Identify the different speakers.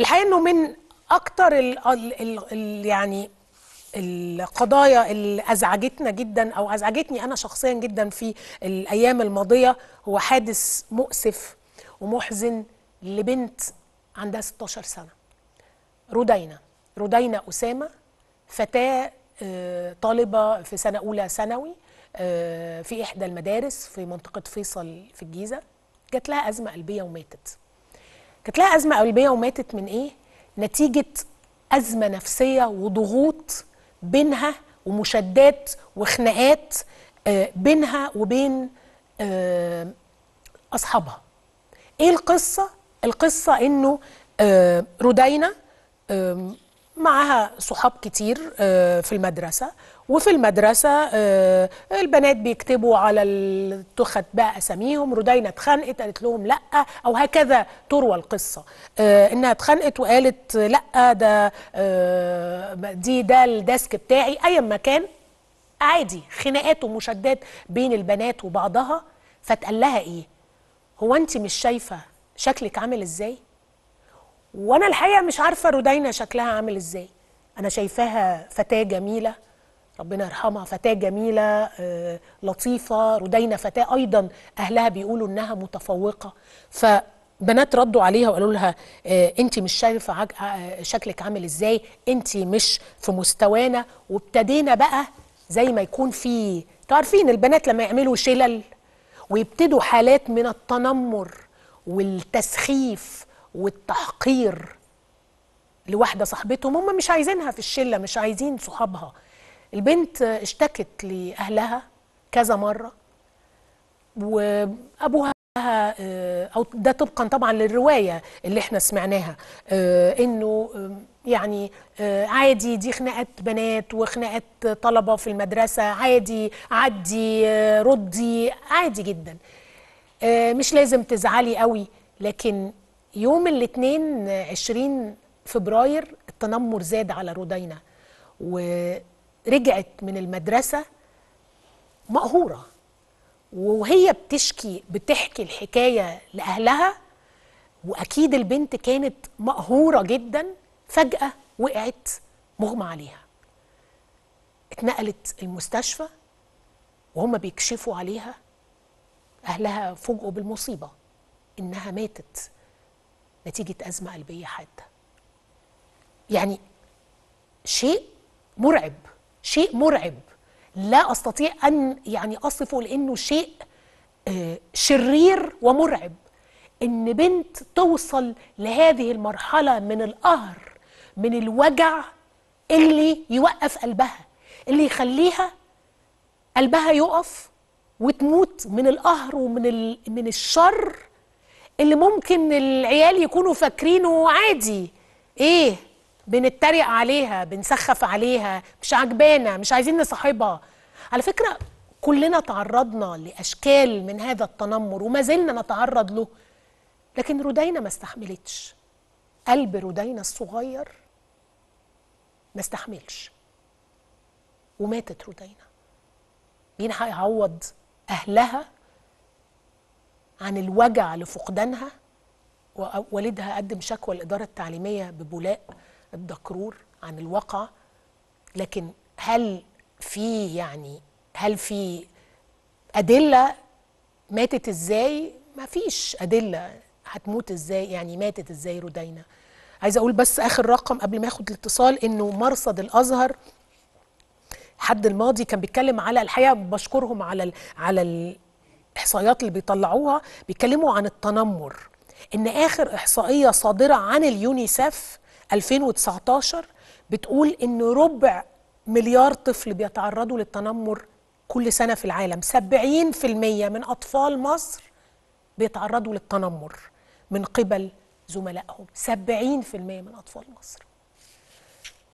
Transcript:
Speaker 1: الحقيقه انه من اكتر الـ الـ ال ال يعني القضايا اللي ازعجتنا جدا او ازعجتني انا شخصيا جدا في الايام الماضيه هو حادث مؤسف ومحزن لبنت عندها 16 سنه رودينا رودينا اسامه فتاه آه، طالبه في سنه اولى ثانوي آه، في احدى المدارس في منطقه فيصل في الجيزه جات لها ازمه قلبيه وماتت كانت لها ازمه قلبيه وماتت من ايه نتيجه ازمه نفسيه وضغوط بينها ومشدات وخناقات آه، بينها وبين آه، اصحابها ايه القصه القصه انه آه، رودينا معاها صحاب كتير آه، في المدرسة وفي المدرسة آه، البنات بيكتبوا على التخت بقى أساميهم رودينا اتخنقت قالت لهم لأ أو هكذا تروى القصة آه، إنها اتخنقت وقالت لأ ده دي ده الديسك بتاعي أيا ما كان عادي خناقات ومشادات بين البنات وبعضها فتقال لها إيه هو أنت مش شايفة شكلك عامل إزاي؟ وانا الحقيقه مش عارفه رودينا شكلها عامل ازاي انا شايفاها فتاه جميله ربنا يرحمها فتاه جميله آه، لطيفه رودينا فتاه ايضا اهلها بيقولوا انها متفوقه فبنات ردوا عليها وقالوا لها آه، انت مش شايفه آه، شكلك عامل ازاي انت مش في مستوانا وابتدينا بقى زي ما يكون في تعرفين البنات لما يعملوا شلل ويبتدوا حالات من التنمر والتسخيف والتحقير لواحده صاحبتهم هم مش عايزينها في الشله مش عايزين صحابها البنت اشتكت لاهلها كذا مره وابوها آه، او ده طبقا طبعا للروايه اللي احنا سمعناها آه، انه آه، يعني عادي دي خناقات بنات وخناقات طلبه في المدرسه عادي عدي ردي عادي جدا مش لازم تزعلي قوي لكن يوم الاثنين 20 فبراير التنمر زاد على رودينا ورجعت من المدرسة مقهورة وهي بتشكي بتحكي الحكاية لأهلها وأكيد البنت كانت مقهورة جدا فجأة وقعت مغمى عليها اتنقلت المستشفى وهم بيكشفوا عليها أهلها فوجئوا بالمصيبة إنها ماتت نتيجة أزمة قلبية حادة يعني شيء مرعب شيء مرعب لا أستطيع أن يعني أصفه لأنه شيء آه، شرير ومرعب إن بنت توصل لهذه المرحلة من القهر من الوجع اللي يوقف قلبها اللي يخليها قلبها يقف وتموت من القهر ومن ال... من الشر اللي ممكن العيال يكونوا فاكرينه عادي ايه بنتريق عليها بنسخف عليها مش عجبانا مش عايزين نصاحبها على فكره كلنا تعرضنا لاشكال من هذا التنمر وما زلنا نتعرض له لكن رودينا ما استحملتش قلب رودينا الصغير ما استحملش وماتت رودينا مين هيعوض اهلها عن الوجع لفقدانها ووالدها قدم شكوى الإدارة التعليمية ببولاء الدكرور عن الواقعة لكن هل في يعني هل في أدلة ماتت إزاي؟ ما فيش أدلة هتموت إزاي يعني ماتت إزاي رودينا عايزة أقول بس آخر رقم قبل ما أخد الاتصال إنه مرصد الأزهر حد الماضي كان بيتكلم على الحقيقه بشكرهم على الـ على ال الاحصائيات اللي بيطلعوها بيتكلموا عن التنمر ان اخر احصائيه صادره عن اليونيسف 2019 بتقول ان ربع مليار طفل بيتعرضوا للتنمر كل سنه في العالم 70% من اطفال مصر بيتعرضوا للتنمر من قبل زملائهم 70% من اطفال مصر